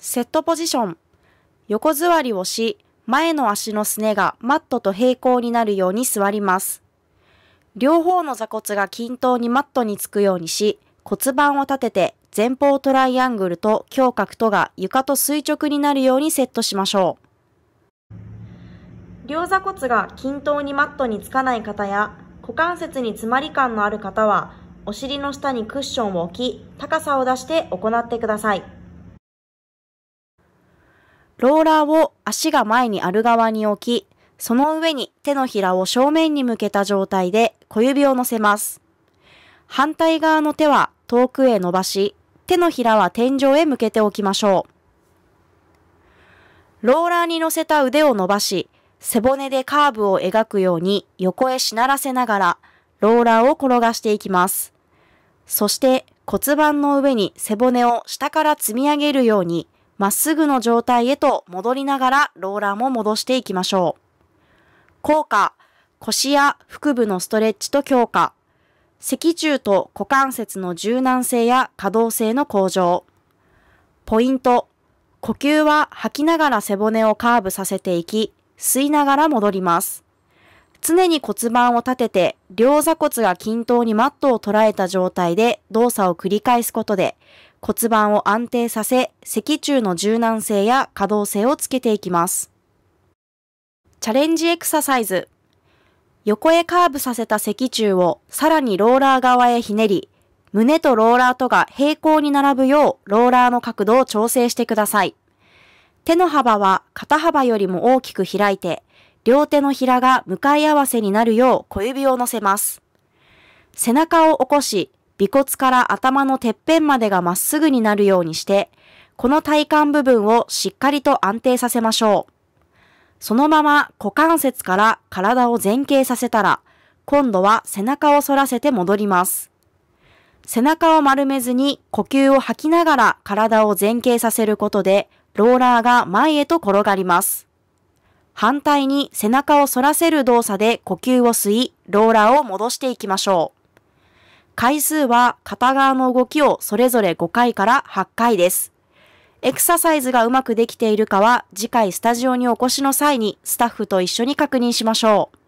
セットポジション。横座りをし、前の足のすねがマットと平行になるように座ります。両方の座骨が均等にマットにつくようにし、骨盤を立てて前方トライアングルと胸郭とが床と垂直になるようにセットしましょう。両座骨が均等にマットにつかない方や、股関節に詰まり感のある方は、お尻の下にクッションを置き、高さを出して行ってください。ローラーを足が前にある側に置き、その上に手のひらを正面に向けた状態で小指を乗せます。反対側の手は遠くへ伸ばし、手のひらは天井へ向けておきましょう。ローラーに乗せた腕を伸ばし、背骨でカーブを描くように横へしならせながら、ローラーを転がしていきます。そして骨盤の上に背骨を下から積み上げるように、まっすぐの状態へと戻りながらローラーも戻していきましょう。効果、腰や腹部のストレッチと強化、脊柱と股関節の柔軟性や可動性の向上。ポイント、呼吸は吐きながら背骨をカーブさせていき、吸いながら戻ります。常に骨盤を立てて、両座骨が均等にマットを捉えた状態で動作を繰り返すことで、骨盤を安定させ、脊柱の柔軟性や可動性をつけていきます。チャレンジエクササイズ。横へカーブさせた脊柱をさらにローラー側へひねり、胸とローラーとが平行に並ぶようローラーの角度を調整してください。手の幅は肩幅よりも大きく開いて、両手のひらが向かい合わせになるよう小指を乗せます。背中を起こし、尾骨から頭のてっぺんまでがまっすぐになるようにして、この体幹部分をしっかりと安定させましょう。そのまま股関節から体を前傾させたら、今度は背中を反らせて戻ります。背中を丸めずに呼吸を吐きながら体を前傾させることで、ローラーが前へと転がります。反対に背中を反らせる動作で呼吸を吸い、ローラーを戻していきましょう。回数は片側の動きをそれぞれ5回から8回です。エクササイズがうまくできているかは次回スタジオにお越しの際にスタッフと一緒に確認しましょう。